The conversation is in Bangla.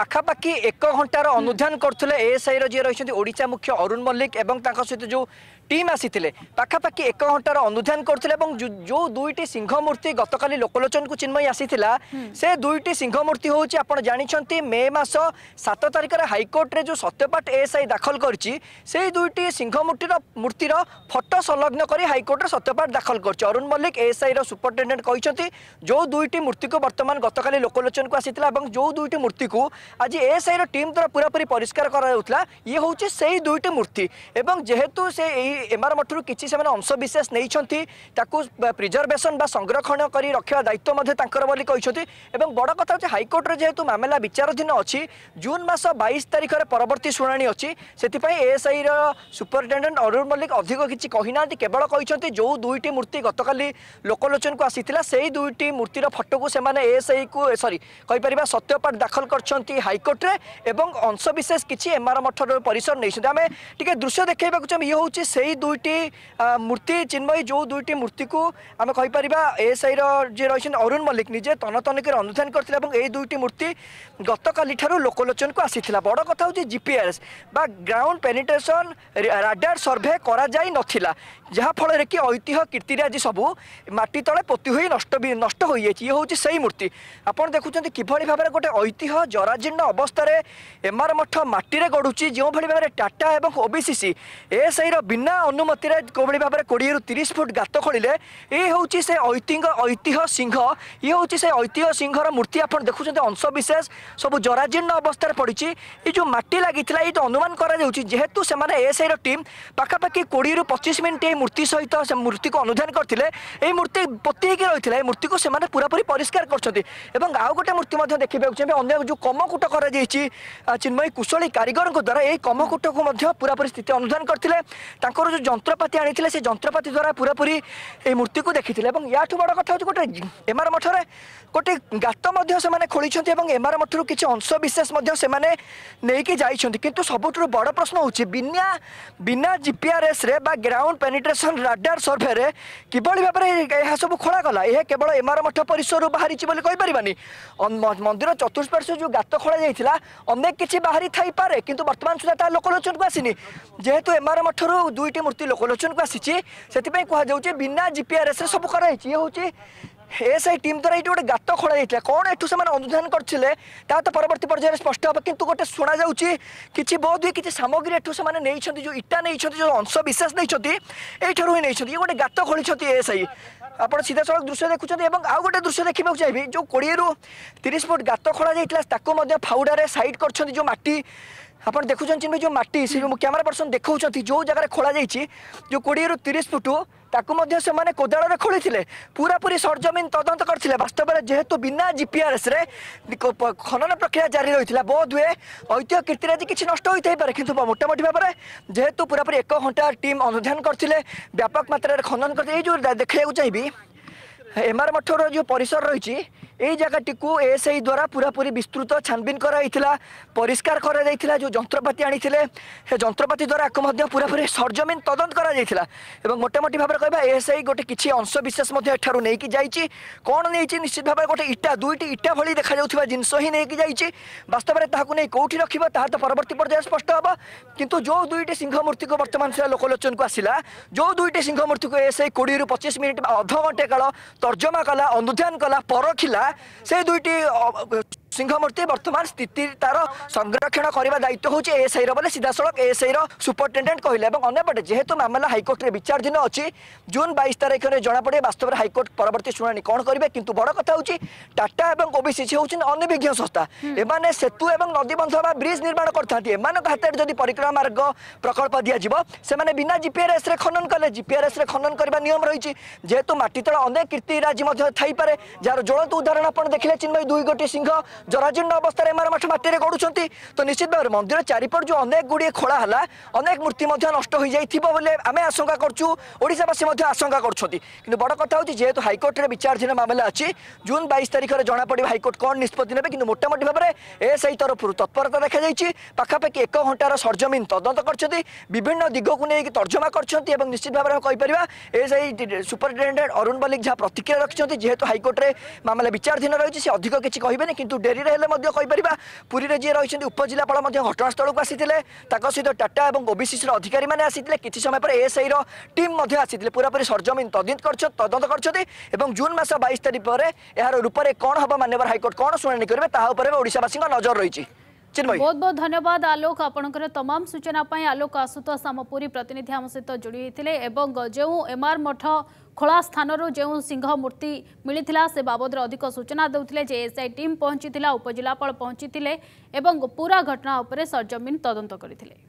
পাখাপাখি এক ঘণ্টার অনুধান করলে এএসআই যে রয়েছেন ওড়শা মুখ্য অরুণ মল্লিক এবং তাঁর সহ যে ଟିମ୍ ଆସିଥିଲେ ପାଖାପାଖି ଏକ ଘଣ୍ଟାର ଅନୁଧ୍ୟାନ କରୁଥିଲେ ଏବଂ ଯେଉଁ ଦୁଇଟି ସିଂହ ମୂର୍ତ୍ତି ଗତକାଲି ଲୋକଲୋଚନକୁ ଚିନ୍ମୟୀ ଆସିଥିଲା ସେ ଦୁଇଟି ସିଂହ ମୂର୍ତ୍ତି ହେଉଛି ଆପଣ ଜାଣିଛନ୍ତି ମେ ମାସ ସାତ ତାରିଖରେ ହାଇକୋର୍ଟରେ ଯେଉଁ ସତ୍ୟପାଠ ଏଏସ୍ଆଇ ଦାଖଲ କରିଛି ସେଇ ଦୁଇଟି ସିଂହ ମୂର୍ତ୍ତିର ମୂର୍ତ୍ତିର ଫଟୋ ସଂଲଗ୍ନ କରି ହାଇକୋର୍ଟରେ ସତ୍ୟପାଠ ଦାଖଲ କରିଛି ଅରୁଣ ମଲ୍ଲିକ ଏଏସ୍ଆଇର ସୁପରିଟେଣ୍ଡେଣ୍ଟ କହିଛନ୍ତି ଯେଉଁ ଦୁଇଟି ମୂର୍ତ୍ତିକୁ ବର୍ତ୍ତମାନ ଗତକାଲି ଲୋକଲୋଚନକୁ ଆସିଥିଲା ଏବଂ ଯେଉଁ ଦୁଇଟି ମୂର୍ତ୍ତିକୁ ଆଜି ଏଏସ୍ଆଇର ଟିମ୍ ଦ୍ୱାରା ପୁରାପୁରି ପରିଷ୍କାର କରାଯାଉଥିଲା ଇଏ ହେଉଛି ସେଇ ଦୁଇଟି ମୂର୍ତ୍ତି ଏବଂ ଯେହେତୁ ସେ ଏହି এমার মঠর কিছু সে অংশবিশেষ নিয়েছেন তাকে প্রিজরভেশন বা সংরক্ষণ করে রক্ষা দায়িত্ব তাঁর বলে কিন্তু এবং বড় কথা হচ্ছে হাইকোর্টের যেহেতু মামলা বিচারাধীন অছি জুন মাস বাইশ তারিখের পরবর্তী শুনানি অছি সেপাই এএসআইর সুপরিটেডেট অরুণ মল্লিক অধিক কিছু কহি না কেবল কিন্তু যে দুইটি মূর্তি গতকালি লোকলোচন আসিলা সেই দুইটি মূর্তির ফটোকু সে এএসআই কু সরি কইপার সত্যপাঠ দাখল করছেন হাইকোর্টে এবং অংশবিশেষ কিছু এমআর মঠর পরিসর নিয়েছেন আমি টিকি দৃশ্য দেখাইবা চাই ইয়ে হচ্ছে সেই সেই দুইটি মূর্তি চিন্ময়ী যে দুইটি মূর্তিকে আমি কইপারা এএসআইর যে রয়েছেন অরুণ মল্লিক নিজে তনতনিকরে অনুধান করেছিল এবং এই দুইটি মূর্তি গতকাল ঠার লোকলোচনকু আসিলা বড় কথা হচ্ছে জিপিএস বা গ্রাউন্ড পেনিট্রেসন রাডার সর্ভে করা যাই নথিলা যাফলের কি ঐতিহ্য কীর্তিরে আজ সবু মাটি তলে পোতি হয়ে নষ্ট নষ্ট হয়ে যাই ইয়ে হচ্ছে সেই মূর্তি আপনার দেখুম কিভাবে ভাবে গোটে ঐতিহ্য জরাজীর্ণ অবস্থায় এমআর মঠ মাটি গড়ুচি যেভাবে ভাবে টাটা এবং ওবিসিসি এএসআইর বিনা ବିନା ଅନୁମତିରେ କିଭଳି ଭାବରେ କୋଡ଼ିଏରୁ ତିରିଶ ଫୁଟ ଗାତ ଖୋଳିଲେ ଇଏ ହେଉଛି ସେ ଐତିହ୍ୟ ଐତିହ୍ୟ ସିଂହ ଇଏ ହେଉଛି ସେ ଐତିହ୍ୟ ସିଂହର ମୂର୍ତ୍ତି ଆପଣ ଦେଖୁଛନ୍ତି ଅଂଶବିଶେଷ ସବୁ ଜରାଜୀର୍ଣ୍ଣ ଅବସ୍ଥାରେ ପଡ଼ିଛି ଏ ଯେଉଁ ମାଟି ଲାଗିଥିଲା ଏଇଟା ଅନୁମାନ କରାଯାଉଛି ଯେହେତୁ ସେମାନେ ଏଏସ୍ଆଇର ଟିମ୍ ପାଖାପାଖି କୋଡ଼ିଏରୁ ପଚିଶ ମିନିଟ୍ ଏହି ମୂର୍ତ୍ତି ସହିତ ସେ ମୂର୍ତ୍ତିକୁ ଅନୁଧ୍ୟାନ କରିଥିଲେ ଏହି ମୂର୍ତ୍ତି ପୋତି ହେଇକି ରହିଥିଲା ଏହି ମୂର୍ତ୍ତିକୁ ସେମାନେ ପୁରାପୁରି ପରିଷ୍କାର କରିଛନ୍ତି ଏବଂ ଆଉ ଗୋଟେ ମୂର୍ତ୍ତି ମଧ୍ୟ ଦେଖିବାକୁ ଚାହିଁବେ ଅନ୍ୟ ଯେଉଁ କମକୁଟ କରାଯାଇଛି ଚିନ୍ମୟୀ କୁଶଳୀ କାରିଗରଙ୍କ ଦ୍ୱାରା ଏହି କମକୁଟକୁ ମଧ୍ୟ ପୁରାପୁରି ସ୍ଥିତି ଅନୁଧ୍ୟାନ କରିଥିଲେ ତାଙ୍କର ତାଙ୍କର ଯେଉଁ ଯନ୍ତ୍ରପାତି ଆଣିଥିଲେ ସେ ଯନ୍ତ୍ରପାତି ଦ୍ୱାରା ପୁରାପୁରି এই ମୂର୍ତ୍ତିକୁ ଦେଖିଥିଲେ ଏବଂ ইয়াঠু ବଡ଼ କଥା ହେଉଛି গোটে ଏମାର মঠরে ଗୋଟେ ଗାତ ମଧ୍ୟ ସେମାନେ ଖୋଳିଛନ୍ତି ଏବଂ ଏମାର ମଧ୍ୟରୁ କିଛି ଅଂଶବିଶେଷ ମଧ୍ୟ ସେମାନେ ନେଇକି ଯାଇଛନ୍ତି କିନ୍ତୁ ସବୁଠାରୁ ବଡ଼ ପ୍ରଶ୍ନ ହେଉଛି ବିନା ବିନା ଜିପିଆର୍ଏସ୍ରେ ବା ଗ୍ରାଉଣ୍ଡ ପେନିଟ୍ରେସନ୍ ରାଡାର ସର୍ଭେରେ କିଭଳି ଭାବରେ ଏହା ସବୁ ଖୋଳାଗଲା ଏହା କେବଳ ଏମାର ମଠ ପରିସରରୁ ବାହାରିଛି ବୋଲି କହିପାରିବାନି ମନ୍ଦିର ଚତୁଃପାର୍ଶ୍ୱ ଯେଉଁ ଗାତ ଖୋଳାଯାଇଥିଲା ଅନେକ କିଛି ବାହାରି ଥାଇପାରେ କିନ୍ତୁ ବର୍ତ୍ତମାନ ସୁଦ୍ଧା ତାହା ଲୋକଲୋଚନକୁ ଆସିନି ଯେହେତୁ ଏମାର ମଠରୁ ଦୁଇଟି ମୂର୍ତ୍ତି ଲୋକଲୋଚନକୁ ଆସିଛି ସେଥିପାଇଁ କୁହାଯାଉଛି ବିନା ଜିପିଆର୍ଏସ୍ରେ ସବୁ କରାଯାଇଛି ଇଏ ହେଉଛି এসআই টিম দ্বারা এটি গোটে গাত খোলা যাই কোণ এটু সে অনুধান করলে তা তো পরবর্তী পর্যায়ে স্পষ্ট হব কিন্তু গোটে শুনা যাচ্ছে কিছু বোধ কিছু সামগ্রী এটু সে ইটা নিয়েছেন যে অংশ বিশেষ নিয়েছেন এইঠার হি নিয়েছেন ইয়ে গোটে গাত খোলিছেন এএসআই আপনার সিধাসলখ দৃশ্য দেখুছেন এবং আউ গোটে দৃশ্য দেখবে চাইবি যে কোড়িয়ে তিরিশ ফুট গাত খোলা যাই তাকে ফাউডারে সাইড করছেন যে মাটি আপনার দেখুছেন যে মাটি সে ক্যামেরা পর্সন দেখছেন যে জায়গায় খোলা যাই যে কোড়িয়ে তিরিশ ফুট ତାକୁ ମଧ୍ୟ ସେମାନେ କୋଦାଳରେ ଖୋଳିଥିଲେ ପୁରାପୁରି ସରଜମିନ ତଦନ୍ତ କରିଥିଲେ ବାସ୍ତବରେ ଯେହେତୁ ବିନା ଜିପିଆର୍ଏସ୍ରେ ଖନନ ପ୍ରକ୍ରିୟା ଜାରି ରହିଥିଲା ବୋଧ ହୁଏ ଐତିହ୍ୟ କୀର୍ତ୍ତିରାଜି କିଛି ନଷ୍ଟ ହୋଇଥାଇପାରେ କିନ୍ତୁ ମୋଟାମୋଟି ଭାବରେ ଯେହେତୁ ପୁରାପୁରି ଏକ ଘଣ୍ଟା ଟିମ୍ ଅନୁଧ୍ୟାନ କରିଥିଲେ ବ୍ୟାପକ ମାତ୍ରାରେ ଖନନ କରିଥିଲେ ଏଇ ଯେଉଁ ଦେଖିବାକୁ ଚାହିଁବି ଏମାର ମଠର ଯେଉଁ ପରିସର ରହିଛି এই জায়গাটিକୁ ଏସ୍ଆଇ ଦ୍ୱାରା ପୁରାପୁରି ବିସ୍ତୃତ ଛାନବିନ କରାଯାଇଥିଲା ପରିଷ୍କାର କରାଯାଇଥିଲା ଯେଉଁ ଯନ୍ତ୍ରପାତି ଆଣିଥିଲେ ସେ ଯନ୍ତ୍ରପାତି ଦ୍ୱାରା ଆକୁ ମଧ୍ୟ ପୁରାପୁରି ସରଜମିନ ତଦନ୍ତ କରାଯାଇଥିଲା ଏବଂ ମୋଟାମୋଟି ଭାବରେ କହିବା ଏସ୍ଆଇ ଗୋଟେ କିଛି ଅଂଶବିଶେଷ ମଧ୍ୟ ଏଠାରୁ ନେଇକି ଯାଇଛି କ'ଣ ନେଇଛି ନିଶ୍ଚିତ ଭାବରେ ଗୋଟେ ଇଟା ଦୁଇଟି ଇଟା ଭଳି ଦେଖାଯାଉଥିବା ଜିନିଷ ହିଁ ନେଇକି ଯାଇଛି ବାସ୍ତବରେ ତାହାକୁ ନେଇ କେଉଁଠି ରଖିବ ତାହା ତ ପରବର୍ତ୍ତୀ ପର୍ଯ୍ୟାୟରେ ସ୍ପଷ୍ଟ ହେବ କିନ୍ତୁ ଯେଉଁ ଦୁଇଟି ସିଂହ ମୂର୍ତ୍ତିକୁ ବର୍ତ୍ତମାନ ସେଟା ଲୋକଲୋଚନକୁ ଆସିଲା ଯେଉଁ ଦୁଇଟି ସିଂହ ମୂର୍ତ୍ତିକୁ ଏସ୍ଆଇ କୋଡ଼ିଏରୁ ପଚିଶ ମିନିଟ୍ ଅଧଘଣ୍ଟେ କାଳ ତର୍ଜମା କଲା ଅନୁଧ୍ୟାନ କଲା ପରଖିଲା से दुईटी সিংহমূর্তি বর্তমান স্থিতি তার সংরক্ষণ করা দায়িত্ব হচ্ছে এএসআইর বলে সিধাসলখ এএসআই রুপরটেডেট কহিলেন এবং অন্যপটে যেহেতু মামলা হাইকোর্টের বিচারাধীন অছি জুন বাইশ তারিখে জনাপড়ে বাস্তবের হাইকোর্ট পরবর্তী শুনানি কম করবে কিন্তু বড় কথা হচ্ছে টাটা এবং ওবিসিসি হচ্ছেন অনভিজ্ঞ সংস্থা এমানে সেতু এবং নদীবন্ধ বা ব্রিজ নির্মাণ করতে এমান হাতে যদি পরিক্রমা মার্গ প্রকল্প দিয়া সে বিনা জিপিআরএস রে খনন কলে জিপিআরএস রে খনন করা নিয়ম রয়েছে যেহেতু মাটি তলা অনেক কীর্তিরাজি থাইপরে যার জ্বলন্ত উদাহরণ আপনার দেখলে চিন্ময় দুই গোটি সিংহ জরাজীর্ণ অবস্থায় এমাରମାଠ ମାଟିରେ ଗଡ଼ୁଛନ୍ତି ତ ନିଶ୍ଚିତ ଭାବରେ ମନ୍ଦିର ଚାରିପଟ ଯେଉଁ ଅନେକ ଗୁଡ଼ିଏ ଖୋଳା ହେଲା ଅନେକ ମୂର୍ତ୍ତି ମଧ୍ୟ ନଷ୍ଟ ହୋଇଯାଇଥିବ ବୋଲି ଆମେ ଆଶଙ୍କା କରୁଛୁ ଓଡ଼ିଶାବାସୀ ମଧ୍ୟ ଆଶଙ୍କା କରୁଛନ୍ତି କିନ୍ତୁ ବଡ଼ କଥା ହେଉଛି ଯେହେତୁ ହାଇକୋର୍ଟରେ ବିଚାରାଧୀନ ମାମଲା ଅଛି ଜୁନ୍ ବାଇଶ ତାରିଖରେ ଜଣାପଡ଼ିବ ହାଇକୋର୍ଟ କ'ଣ ନିଷ୍ପତ୍ତି ନେବେ କିନ୍ତୁ ମୋଟାମୋଟି ଭାବରେ ଏସ୍ଆଇ ତରଫରୁ ତତ୍ପରତା ଦେଖାଯାଇଛି ପାଖାପାଖି ଏକ ଘଣ୍ଟାର ସର୍ଜମିନ ତଦନ୍ତ କରିଛନ୍ତି ବିଭିନ୍ନ ଦିଗକୁ ନେଇକି ତର୍ଜମା କରିଛନ୍ତି ଏବଂ ନିଶ୍ଚିତ ଭାବରେ ଆମେ କହିପାରିବା ଏସ୍ଆଇ ସୁପରିଟେଣ୍ଡେଣ୍ଟ ଅରୁଣ ମଲ୍ଲିକ ଯାହା ପ୍ରତିକ୍ରିୟା ରଖିଛନ୍ତି ଯେହେତୁ ହାଇକୋର୍ଟରେ ମାମଲା ବିଚାରାଧୀନ ରହିଛି ସେ ଅଧିକ କିଛି କହିବେନି କିନ୍ତୁ ଫେରିରେ ହେଲେ ମଧ୍ୟ କହିପାରିବା ପୁରୀରେ ଯିଏ ରହିଛନ୍ତି ଉପଜିଲ୍ଲାପାଳ ମଧ୍ୟ ଘଟଣାସ୍ଥଳକୁ ଆସିଥିଲେ ତାଙ୍କ ସହିତ ଟାଟା ଏବଂ ଓବିସିସିର ଅଧିକାରୀମାନେ ଆସିଥିଲେ କିଛି ସମୟ ପରେ ଏଏସ୍ଆଇର ଟିମ୍ ମଧ୍ୟ ଆସିଥିଲେ ପୁରାପୁରି ସରଜମିନ ତଦିନ୍ତ କରିଛନ୍ତି ତଦନ୍ତ କରିଛନ୍ତି ଏବଂ ଜୁନ୍ ମାସ ବାଇଶ ତାରିଖ ପରେ ଏହାର ରୂପରେ କ'ଣ ହେବ ମାନ୍ୟବର ହାଇକୋର୍ଟ କ'ଣ ଶୁଣାଣି କରିବେ ତାହା ଉପରେ ଓଡ଼ିଶାବାସୀଙ୍କ ନଜର ରହିଛି ବହୁତ ବହୁତ ଧନ୍ୟବାଦ ଆଲୋକ ଆପଣଙ୍କର ତମାମ ସୂଚନା ପାଇଁ ଆଲୋକ ଆଶୁତୋଷ ଆମ ପୁରୀ ପ୍ରତିନିଧି ଆମ ସହିତ ଯୋଡ଼ି ହୋଇଥିଲେ ଏବଂ ଯେଉଁ ଏମ୍ଆର୍ ମଠ ଖୋଳା ସ୍ଥାନରୁ ଯେଉଁ ସିଂହ ମୂର୍ତ୍ତି ମିଳିଥିଲା ସେ ବାବଦରେ ଅଧିକ ସୂଚନା ଦେଉଥିଲେ ଯେ ଏସ୍ଆଇ ଟିମ୍ ପହଞ୍ଚିଥିଲା ଉପଜିଲ୍ଲାପାଳ ପହଞ୍ଚିଥିଲେ ଏବଂ ପୁରା ଘଟଣା ଉପରେ ସରଜମିନ୍ ତଦନ୍ତ କରିଥିଲେ